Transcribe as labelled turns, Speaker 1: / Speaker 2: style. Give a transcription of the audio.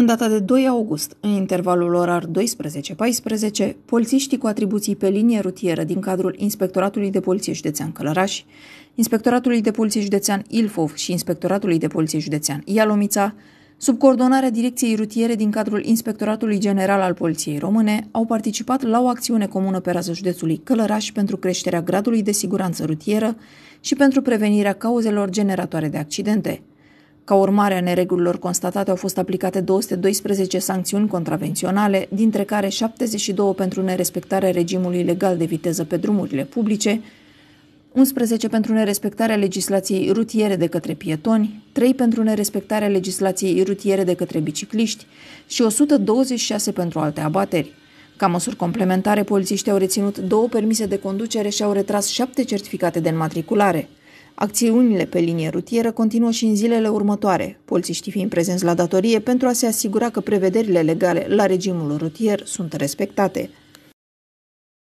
Speaker 1: În data de 2 august, în intervalul orar 12-14, polițiștii cu atribuții pe linie rutieră din cadrul Inspectoratului de Poliție Județean Călăraș, Inspectoratului de Poliție Județean Ilfov și Inspectoratului de Poliție Județean Ialomița, sub coordonarea Direcției Rutiere din cadrul Inspectoratului General al Poliției Române, au participat la o acțiune comună pe rază județului Călăraș pentru creșterea gradului de siguranță rutieră și pentru prevenirea cauzelor generatoare de accidente – ca urmare a neregulilor constatate au fost aplicate 212 sancțiuni contravenționale, dintre care 72 pentru nerespectarea regimului legal de viteză pe drumurile publice, 11 pentru nerespectarea legislației rutiere de către pietoni, 3 pentru nerespectarea legislației rutiere de către bicicliști și 126 pentru alte abateri. Ca măsuri complementare, polițiștii au reținut două permise de conducere și au retras șapte certificate de înmatriculare – Acțiunile pe linie rutieră continuă și în zilele următoare, polițiștii fiind prezenți la datorie pentru a se asigura că prevederile legale la regimul rutier sunt respectate.